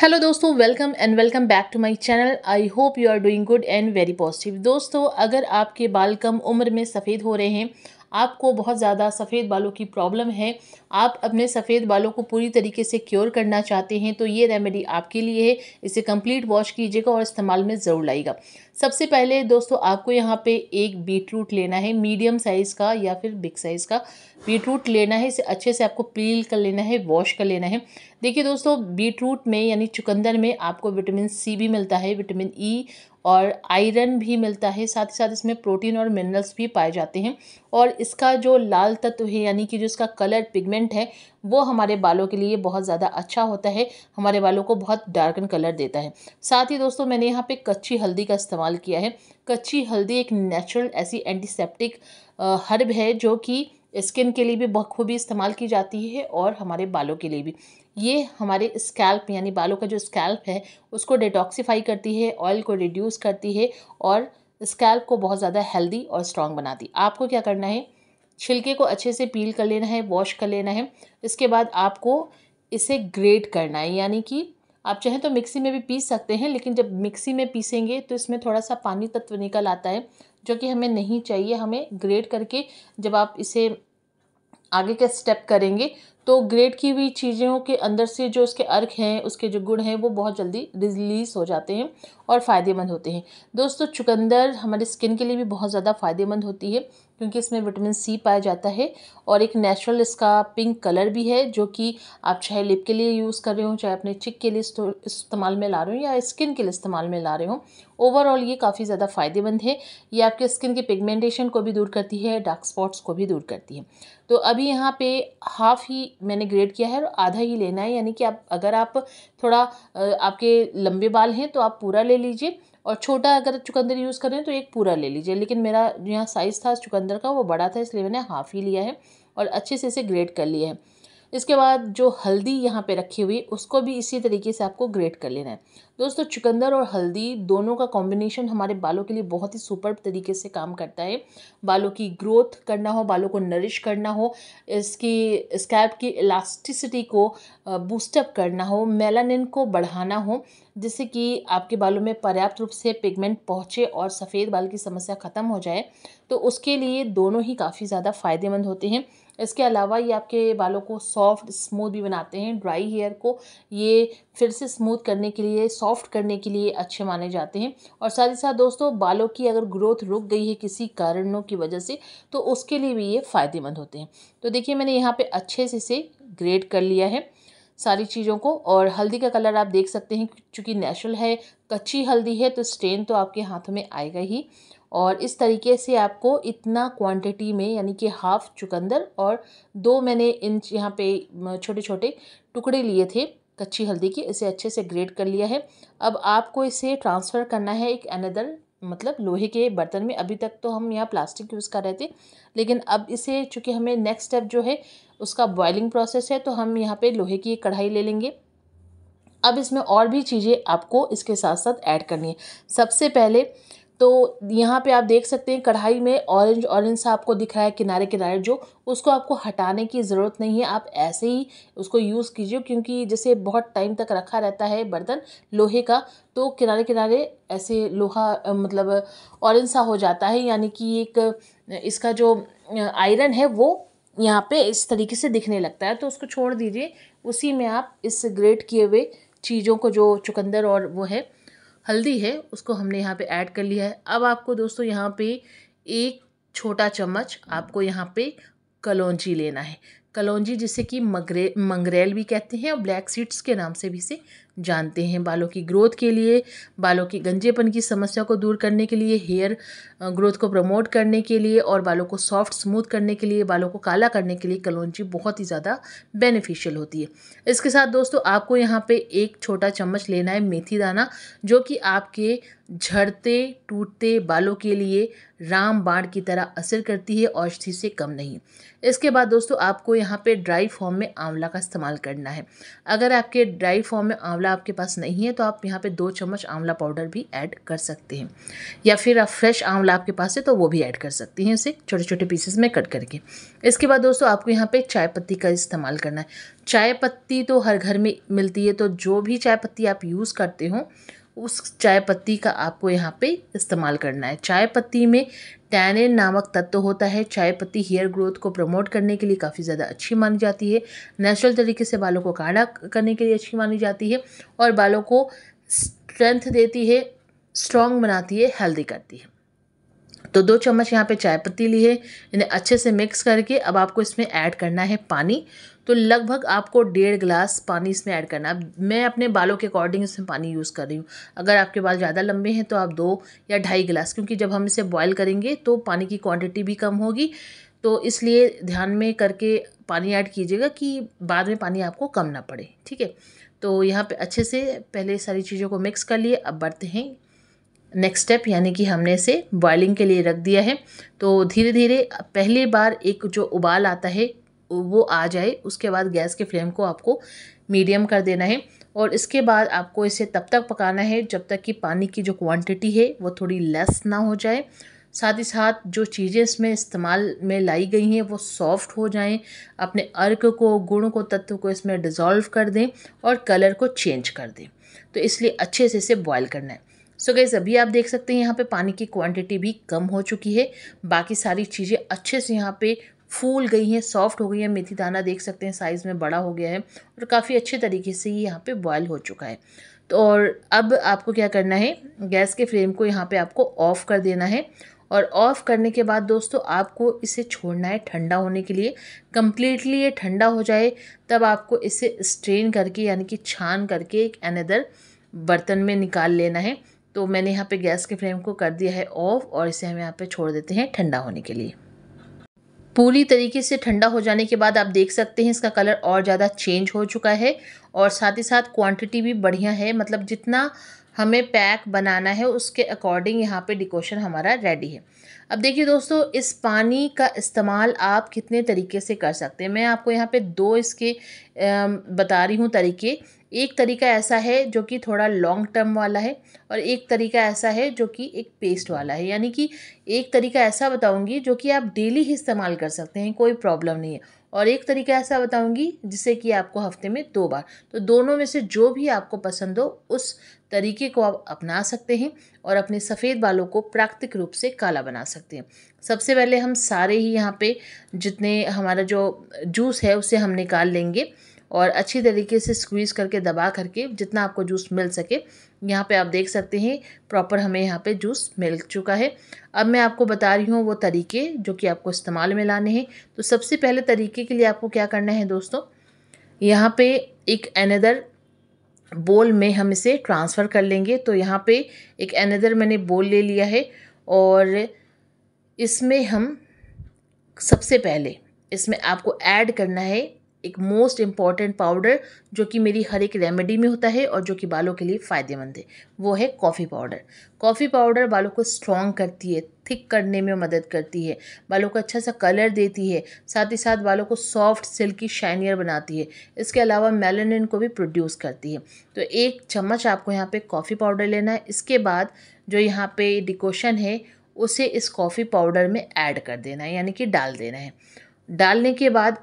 hello दोस्तों welcome and welcome back to my channel I hope you are doing good and very positive दोस्तों अगर आपके बाल कम उम्र में सफ़ेद हो रहे हैं आपको बहुत ज़्यादा सफ़ेद बालों की प्रॉब्लम है आप अपने सफ़ेद बालों को पूरी तरीके से क्योर करना चाहते हैं तो ये रेमेडी आपके लिए है इसे कंप्लीट वॉश कीजिएगा और इस्तेमाल में ज़रूर लाइएगा सबसे पहले दोस्तों आपको यहाँ पे एक बीटरूट लेना है मीडियम साइज़ का या फिर बिग साइज़ का बीटरूट लेना है इसे अच्छे से आपको पील कर लेना है वॉश कर लेना है देखिए दोस्तों बीटरूट में यानी चुकंदर में आपको विटामिन सी भी मिलता है विटामिन ई e और आयरन भी मिलता है साथ ही साथ इसमें प्रोटीन और मिनरल्स भी पाए जाते हैं और इसका जो लाल तत्व है यानी कि जो इसका कलर पिगमेंट है वो हमारे बालों के लिए बहुत ज़्यादा अच्छा होता है हमारे बालों को बहुत डार्कन कलर देता है साथ ही दोस्तों मैंने यहाँ पे कच्ची हल्दी का इस्तेमाल किया है कच्ची हल्दी एक नेचुरल ऐसी एंटीसेप्टिक हर्ब है जो कि स्किन के लिए भी बखूबी इस्तेमाल की जाती है और हमारे बालों के लिए भी ये हमारे स्कैल्प यानी बालों का जो स्कैल्प है उसको डिटॉक्सीफाई करती है ऑयल को रिड्यूस करती है और स्कैल्प को बहुत ज़्यादा हेल्दी और स्ट्रॉन्ग बनाती आपको क्या करना है छिलके को अच्छे से पील कर लेना है वॉश कर लेना है इसके बाद आपको इसे ग्रेट करना है यानी कि आप चाहें तो मिक्सी में भी पीस सकते हैं लेकिन जब मिक्सी में पीसेंगे तो इसमें थोड़ा सा पानी तत्व निकल आता है जो कि हमें नहीं चाहिए हमें ग्रेड करके जब आप इसे आगे के स्टेप करेंगे तो ग्रेड की हुई चीज़ों के अंदर से जो उसके अर्क हैं उसके जो गुण हैं वो बहुत जल्दी रिलीज़ हो जाते हैं और फ़ायदेमंद होते हैं दोस्तों चुकंदर हमारे स्किन के लिए भी बहुत ज़्यादा फ़ायदेमंद होती है क्योंकि इसमें विटामिन सी पाया जाता है और एक नेचुरल इसका पिंक कलर भी है जो कि आप चाहे लिप के लिए यूज़ कर रहे हो चाहे अपने चिक के लिए इस्तेमाल में ला रहे हो या स्किन के लिए इस्तेमाल में ला रहे हो ओवरऑल ये काफ़ी ज़्यादा फ़ायदेमंद है ये आपके स्किन के पिगमेंटेशन को भी दूर करती है डार्क स्पॉट्स को भी दूर करती है तो अभी यहाँ पे हाफ़ ही मैंने ग्रेड किया है और आधा ही लेना है यानी कि आप अगर आप थोड़ा आपके लंबे बाल हैं तो आप पूरा ले लीजिए और छोटा अगर चुकंदर यूज़ करें तो एक पूरा ले लीजिए लेकिन मेरा यहाँ साइज़ था चुकंदर का वो बड़ा था इसलिए मैंने हाफ़ ही लिया है और अच्छे से इसे ग्रेट कर लिया है इसके बाद जो हल्दी यहाँ पे रखी हुई उसको भी इसी तरीके से आपको ग्रेट कर लेना है दोस्तों चुकंदर और हल्दी दोनों का कॉम्बिनेशन हमारे बालों के लिए बहुत ही सुपर तरीके से काम करता है बालों की ग्रोथ करना हो बालों को नरिश करना हो इसकी स्कैप की इलास्टिसिटी को बूस्टअप करना हो मेलानिन को बढ़ाना हो जिससे कि आपके बालों में पर्याप्त रूप से पिगमेंट पहुँचे और सफ़ेद बाल की समस्या ख़त्म हो जाए तो उसके लिए दोनों ही काफ़ी ज़्यादा फ़ायदेमंद होते हैं इसके अलावा ये आपके बालों को सॉफ्ट स्मूथ भी बनाते हैं ड्राई हेयर को ये फिर से स्मूथ करने के लिए सॉफ्ट करने के लिए अच्छे माने जाते हैं और साथ ही साथ दोस्तों बालों की अगर ग्रोथ रुक गई है किसी कारणों की वजह से तो उसके लिए भी ये फ़ायदेमंद होते हैं तो देखिए मैंने यहाँ पर अच्छे से इसे ग्रेड कर लिया है सारी चीज़ों को और हल्दी का कलर आप देख सकते हैं क्योंकि नेचुरल है कच्ची हल्दी है तो स्टेन तो आपके हाथों में आएगा ही और इस तरीके से आपको इतना क्वांटिटी में यानी कि हाफ़ चुकंदर और दो मैंने इंच यहाँ पे छोटे छोटे टुकड़े लिए थे कच्ची हल्दी के इसे अच्छे से ग्रेट कर लिया है अब आपको इसे ट्रांसफ़र करना है एक अनदर मतलब लोहे के बर्तन में अभी तक तो हम यहाँ प्लास्टिक यूज़ कर रहे थे लेकिन अब इसे चूँकि हमें नेक्स्ट स्टेप जो है उसका बॉइलिंग प्रोसेस है तो हम यहाँ पर लोहे की कढ़ाई ले लेंगे अब इसमें और भी चीज़ें आपको इसके साथ साथ ऐड करनी है सबसे पहले तो यहाँ पे आप देख सकते हैं कढ़ाई में ऑरेंज ऑरेंज सा आपको दिख रहा है किनारे किनारे जो उसको आपको हटाने की ज़रूरत नहीं है आप ऐसे ही उसको यूज़ कीजिए क्योंकि जैसे बहुत टाइम तक रखा रहता है बर्तन लोहे का तो किनारे किनारे ऐसे लोहा मतलब ऑरेंज सा हो जाता है यानी कि एक इसका जो आयरन है वो यहाँ पे इस तरीके से दिखने लगता है तो उसको छोड़ दीजिए उसी में आप इस ग्रेट किए हुए चीज़ों को जो चुकंदर और वो है हल्दी है उसको हमने यहाँ पे ऐड कर लिया है अब आपको दोस्तों यहाँ पे एक छोटा चम्मच आपको यहाँ पे कलौंजी लेना है कलौजी जिसे कि मगरे मंगरेल भी कहते हैं और ब्लैक सीड्स के नाम से भी इसे जानते हैं बालों की ग्रोथ के लिए बालों की गंजेपन की समस्या को दूर करने के लिए हेयर ग्रोथ को प्रमोट करने के लिए और बालों को सॉफ्ट स्मूथ करने के लिए बालों को काला करने के लिए कलौजी बहुत ही ज़्यादा बेनिफिशियल होती है इसके साथ दोस्तों आपको यहाँ पर एक छोटा चम्मच लेना है मेथी दाना जो कि आपके झड़ते टूटते बालों के लिए राम बाण की तरह असर करती है औषधि से कम नहीं इसके बाद दोस्तों आपको यहाँ पे ड्राई फॉर्म में आंवला का इस्तेमाल करना है अगर आपके ड्राई फॉर्म में आंवला आपके पास नहीं है तो आप यहाँ पे दो चम्मच आंवला पाउडर भी ऐड कर सकते हैं या फिर आप फ्रेश आंवला आपके पास है तो वो भी ऐड कर सकती हैं उसे छोटे छोटे पीसेस में कट करके इसके बाद दोस्तों आपको यहाँ पर चाय पत्ती का इस्तेमाल करना है चाय पत्ती तो हर घर में मिलती है तो जो भी चाय पत्ती आप यूज़ करते हो उस चाय पत्ती का आपको यहाँ पे इस्तेमाल करना है चाय पत्ती में टैनिन नामक तत्व होता है चाय पत्ती हेयर ग्रोथ को प्रमोट करने के लिए काफ़ी ज़्यादा अच्छी मानी जाती है नेचुरल तरीके से बालों को काढ़ा करने के लिए अच्छी मानी जाती है और बालों को स्ट्रेंथ देती है स्ट्रॉन्ग बनाती है हेल्दी करती है तो दो चम्मच यहाँ पे चाय पत्ती लिए इन्हें अच्छे से मिक्स करके अब आपको इसमें ऐड करना है पानी तो लगभग आपको डेढ़ गिलास पानी इसमें ऐड करना अब मैं अपने बालों के अकॉर्डिंग इसमें पानी यूज़ कर रही हूँ अगर आपके बाल ज़्यादा लंबे हैं तो आप दो या ढाई गिलास क्योंकि जब हम इसे बॉयल करेंगे तो पानी की क्वान्टिटी भी कम होगी तो इसलिए ध्यान में करके पानी ऐड कीजिएगा कि बाद में पानी आपको कम ना पड़े ठीक है तो यहाँ पे अच्छे से पहले सारी चीज़ों को मिक्स कर लिए अब बढ़ते हैं नेक्स्ट स्टेप यानी कि हमने इसे बॉयलिंग के लिए रख दिया है तो धीरे धीरे पहली बार एक जो उबाल आता है वो आ जाए उसके बाद गैस के फ्लेम को आपको मीडियम कर देना है और इसके बाद आपको इसे तब तक पकाना है जब तक कि पानी की जो क्वांटिटी है वो थोड़ी लेस ना हो जाए साथ ही साथ जो चीज़ें इसमें इस्तेमाल में लाई गई हैं वो सॉफ्ट हो जाएं अपने अर्क को गुण को तत्व को इसमें डिज़ोल्व कर दें और कलर को चेंज कर दें तो इसलिए अच्छे से इसे बॉयल करना है सो so गैस अभी आप देख सकते हैं यहाँ पे पानी की क्वांटिटी भी कम हो चुकी है बाकी सारी चीज़ें अच्छे से यहाँ पे फूल गई हैं सॉफ्ट हो गई है मेथी दाना देख सकते हैं साइज़ में बड़ा हो गया है और काफ़ी अच्छे तरीके से ये यहाँ पे बॉयल हो चुका है तो और अब आपको क्या करना है गैस के फ्लेम को यहाँ पे आपको ऑफ़ कर देना है और ऑफ़ करने के बाद दोस्तों आपको इसे छोड़ना है ठंडा होने के लिए कम्प्लीटली ये ठंडा हो जाए तब आपको इसे स्ट्रेन करके यानी कि छान करके एक अनदर बर्तन में निकाल लेना है तो मैंने यहाँ पे गैस के फ्लेम को कर दिया है ऑफ़ और इसे हम यहाँ पे छोड़ देते हैं ठंडा होने के लिए पूरी तरीके से ठंडा हो जाने के बाद आप देख सकते हैं इसका कलर और ज़्यादा चेंज हो चुका है और साथ ही साथ क्वांटिटी भी बढ़िया है मतलब जितना हमें पैक बनाना है उसके अकॉर्डिंग यहाँ पे डिकोशन हमारा रेडी है अब देखिए दोस्तों इस पानी का इस्तेमाल आप कितने तरीके से कर सकते हैं मैं आपको यहाँ पे दो इसके बता रही हूँ तरीके एक तरीका ऐसा है जो कि थोड़ा लॉन्ग टर्म वाला है और एक तरीका ऐसा है जो कि एक पेस्ट वाला है यानी कि एक तरीका ऐसा बताऊँगी जो कि आप डेली ही इस्तेमाल कर सकते हैं कोई प्रॉब्लम नहीं है और एक तरीका ऐसा बताऊंगी जिसे कि आपको हफ्ते में दो बार तो दोनों में से जो भी आपको पसंद हो उस तरीके को आप अपना सकते हैं और अपने सफ़ेद बालों को प्राकृतिक रूप से काला बना सकते हैं सबसे पहले हम सारे ही यहाँ पे जितने हमारा जो जूस है उसे हम निकाल लेंगे और अच्छी तरीके से स्क्वीज़ करके दबा करके जितना आपको जूस मिल सके यहाँ पे आप देख सकते हैं प्रॉपर हमें यहाँ पे जूस मिल चुका है अब मैं आपको बता रही हूँ वो तरीके जो कि आपको इस्तेमाल में लाने हैं तो सबसे पहले तरीके के लिए आपको क्या करना है दोस्तों यहाँ पे एक अनदर बोल में हम इसे ट्रांसफ़र कर लेंगे तो यहाँ पे एक अनदर मैंने बोल ले लिया है और इसमें हम सबसे पहले इसमें आपको ऐड करना है एक मोस्ट इम्पॉर्टेंट पाउडर जो कि मेरी हर एक रेमेडी में होता है और जो कि बालों के लिए फ़ायदेमंद है वो है कॉफ़ी पाउडर कॉफ़ी पाउडर बालों को स्ट्रॉन्ग करती है थिक करने में मदद करती है बालों को अच्छा सा कलर देती है साथ ही साथ बालों को सॉफ्ट सिल्की शाइनियर बनाती है इसके अलावा मेलानिन को भी प्रोड्यूस करती है तो एक चम्मच आपको यहाँ पर कॉफ़ी पाउडर लेना है इसके बाद जो यहाँ पे डिकोशन है उसे इस कॉफ़ी पाउडर में ऐड कर देना है यानी कि डाल देना है डालने के बाद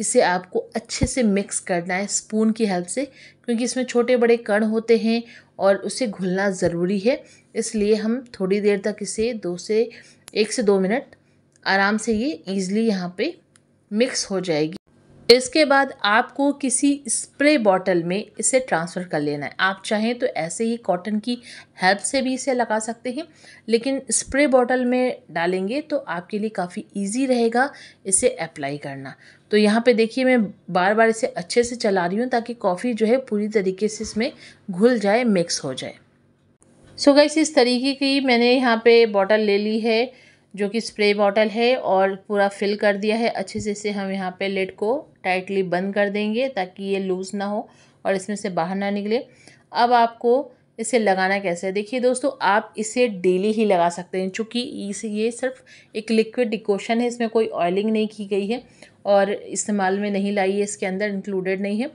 इसे आपको अच्छे से मिक्स करना है स्पून की हेल्प से क्योंकि इसमें छोटे बड़े कण होते हैं और उसे घुलना ज़रूरी है इसलिए हम थोड़ी देर तक इसे दो से एक से दो मिनट आराम से ये ईज़िली यहाँ पे मिक्स हो जाएगी इसके बाद आपको किसी स्प्रे बॉटल में इसे ट्रांसफ़र कर लेना है आप चाहें तो ऐसे ही कॉटन की हेल्प से भी इसे लगा सकते हैं लेकिन स्प्रे बॉटल में डालेंगे तो आपके लिए काफ़ी इजी रहेगा इसे अप्लाई करना तो यहाँ पे देखिए मैं बार बार इसे अच्छे से चला रही हूँ ताकि कॉफ़ी जो है पूरी तरीके से इसमें घुल जाए मिक्स हो जाए सो गई इस तरीके की मैंने यहाँ पर बॉटल ले ली है जो कि स्प्रे बॉटल है और पूरा फिल कर दिया है अच्छे से इसे हम यहाँ पे लेट को टाइटली बंद कर देंगे ताकि ये लूज़ ना हो और इसमें से बाहर ना निकले अब आपको इसे लगाना कैसे है देखिए दोस्तों आप इसे डेली ही लगा सकते हैं चूँकि इस ये सिर्फ एक लिक्विड डिकोशन है इसमें कोई ऑयलिंग नहीं की गई है और इस्तेमाल में नहीं लाई है इसके अंदर इंक्लूडेड नहीं है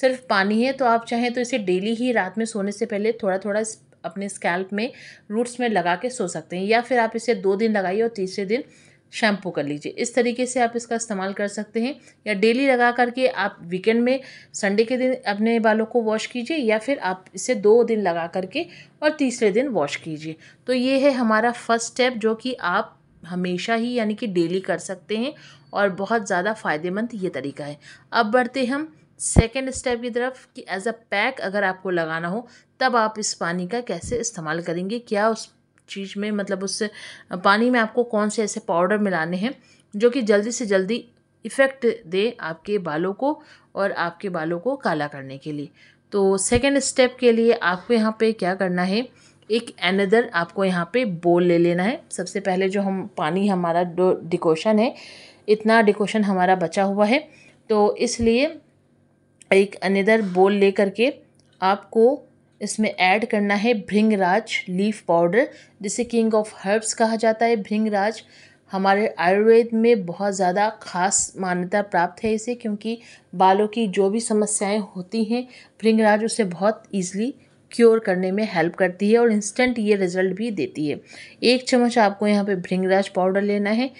सिर्फ पानी है तो आप चाहें तो इसे डेली ही रात में सोने से पहले थोड़ा थोड़ा अपने स्कैल्प में रूट्स में लगा के सो सकते हैं या फिर आप इसे दो दिन लगाइए और तीसरे दिन शैम्पू कर लीजिए इस तरीके से आप इसका इस्तेमाल कर सकते हैं या डेली लगा करके आप वीकेंड में संडे के दिन अपने बालों को वॉश कीजिए या फिर आप इसे दो दिन लगा करके और तीसरे दिन वॉश कीजिए तो ये है हमारा फर्स्ट स्टेप जो कि आप हमेशा ही यानी कि डेली कर सकते हैं और बहुत ज़्यादा फ़ायदेमंद ये तरीका है अब बढ़ते हम सेकेंड स्टेप की तरफ कि एज अ पैक अगर आपको लगाना हो तब आप इस पानी का कैसे इस्तेमाल करेंगे क्या उस चीज़ में मतलब उस पानी में आपको कौन से ऐसे पाउडर मिलाने हैं जो कि जल्दी से जल्दी इफ़ेक्ट दे आपके बालों को और आपके बालों को काला करने के लिए तो सेकेंड स्टेप के लिए आपको यहाँ पे क्या करना है एक एनदर आपको यहाँ पे बोल ले लेना है सबसे पहले जो हम पानी हमारा डिकोशन है इतना डिकोशन हमारा बचा हुआ है तो इसलिए एक अनदर बोल ले करके आपको इसमें ऐड करना है भृंगराज लीफ पाउडर जिसे किंग ऑफ हर्ब्स कहा जाता है भृंगराज हमारे आयुर्वेद में बहुत ज़्यादा खास मान्यता प्राप्त है इसे क्योंकि बालों की जो भी समस्याएं होती हैं भृंगराज उसे बहुत ईजिली क्योर करने में हेल्प करती है और इंस्टेंट ये रिजल्ट भी देती है एक चम्मच आपको यहाँ पे भृंगराज पाउडर लेना है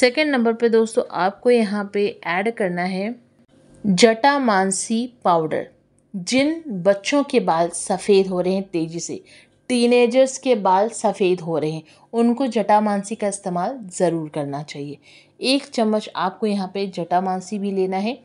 सेकेंड नंबर पे दोस्तों आपको यहाँ पे ऐड करना है जटा मानसी पाउडर जिन बच्चों के बाल सफ़ेद हो रहे हैं तेज़ी से टीनेजर्स के बाल सफ़ेद हो रहे हैं उनको जटामांसी का इस्तेमाल ज़रूर करना चाहिए एक चम्मच आपको यहाँ पे जटामांसी भी लेना है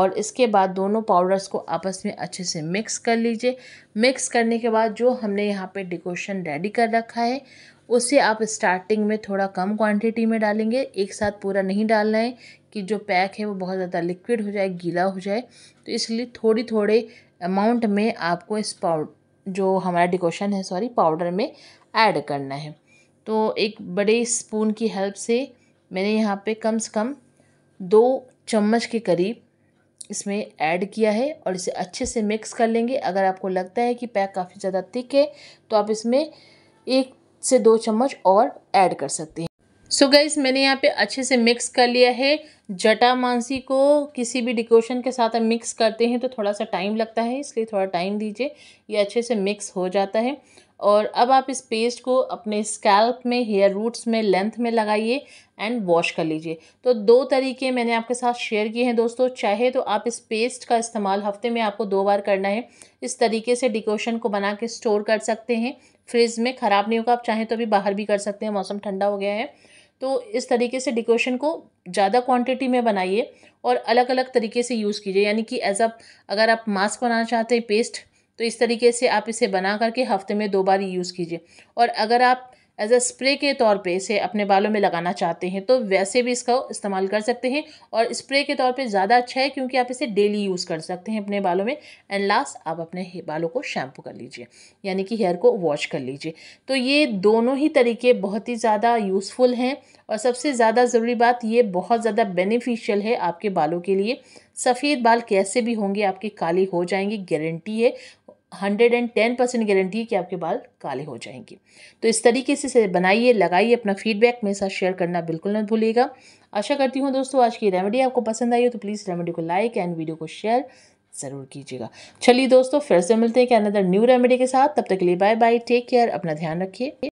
और इसके बाद दोनों पाउडर्स को आपस में अच्छे से मिक्स कर लीजिए मिक्स करने के बाद जो हमने यहाँ पे डिकोशन रेडी कर रखा है उसे आप स्टार्टिंग में थोड़ा कम क्वांटिटी में डालेंगे एक साथ पूरा नहीं डालना है कि जो पैक है वो बहुत ज़्यादा लिक्विड हो जाए गीला हो जाए तो इसलिए थोड़ी थोड़े अमाउंट में आपको इस पाउड जो हमारा डिकोशन है सॉरी पाउडर में ऐड करना है तो एक बड़े स्पून की हेल्प से मैंने यहाँ पे कम से कम दो चम्मच के करीब इसमें ऐड किया है और इसे अच्छे से मिक्स कर लेंगे अगर आपको लगता है कि पैक काफ़ी ज़्यादा थिक है तो आप इसमें एक से दो चम्मच और ऐड कर सकते हैं सो so गाइज मैंने यहाँ पे अच्छे से मिक्स कर लिया है जटा मानसी को किसी भी डिकोशन के साथ हम मिक्स करते हैं तो थोड़ा सा टाइम लगता है इसलिए थोड़ा टाइम दीजिए ये अच्छे से मिक्स हो जाता है और अब आप इस पेस्ट को अपने स्कैल्प में हेयर रूट्स में लेंथ में लगाइए एंड वॉश कर लीजिए तो दो तरीके मैंने आपके साथ शेयर किए हैं दोस्तों चाहे तो आप इस पेस्ट का इस्तेमाल हफ्ते में आपको दो बार करना है इस तरीके से डिकोशन को बना के स्टोर कर सकते हैं फ्रिज में ख़राब नहीं होगा आप चाहें तो अभी बाहर भी कर सकते हैं मौसम ठंडा हो गया है तो इस तरीके से डिकोशन को ज़्यादा क्वांटिटी में बनाइए और अलग अलग तरीके से यूज़ कीजिए यानी कि एज अ अगर आप मास्क बनाना चाहते हैं पेस्ट तो इस तरीके से आप इसे बना करके हफ्ते में दो बार यूज़ कीजिए और अगर आप एज अ स्प्रे के तौर पे इसे अपने बालों में लगाना चाहते हैं तो वैसे भी इसका इस्तेमाल कर सकते हैं और स्प्रे के तौर पे ज़्यादा अच्छा है क्योंकि आप इसे डेली यूज़ कर सकते हैं अपने बालों में एंड लास्ट आप अपने बालों को शैम्पू कर लीजिए यानी कि हेयर को वॉश कर लीजिए तो ये दोनों ही तरीके बहुत ही ज़्यादा यूज़फुल हैं और सबसे ज़्यादा ज़रूरी बात ये बहुत ज़्यादा बेनिफिशियल है आपके बालों के लिए सफ़ेद बाल कैसे भी होंगे आपके काले हो जाएंगे गारंटी है hundred and ten percent guarantee कि आपके बाल काले हो जाएंगे तो इस तरीके से बनाइए लगाइए अपना फीडबैक मेरे साथ शेयर करना बिल्कुल ना भूलिएगा आशा करती हूँ दोस्तों आज की रेमेडी आपको पसंद आई हो तो प्लीज़ रेमेडी को लाइक एंड वीडियो को शेयर ज़रूर कीजिएगा चलिए दोस्तों फिर से मिलते हैं कि अनदर न्यू रेमेडी के साथ तब तक के लिए बाय बाय टेक केयर अपना ध्यान रखिए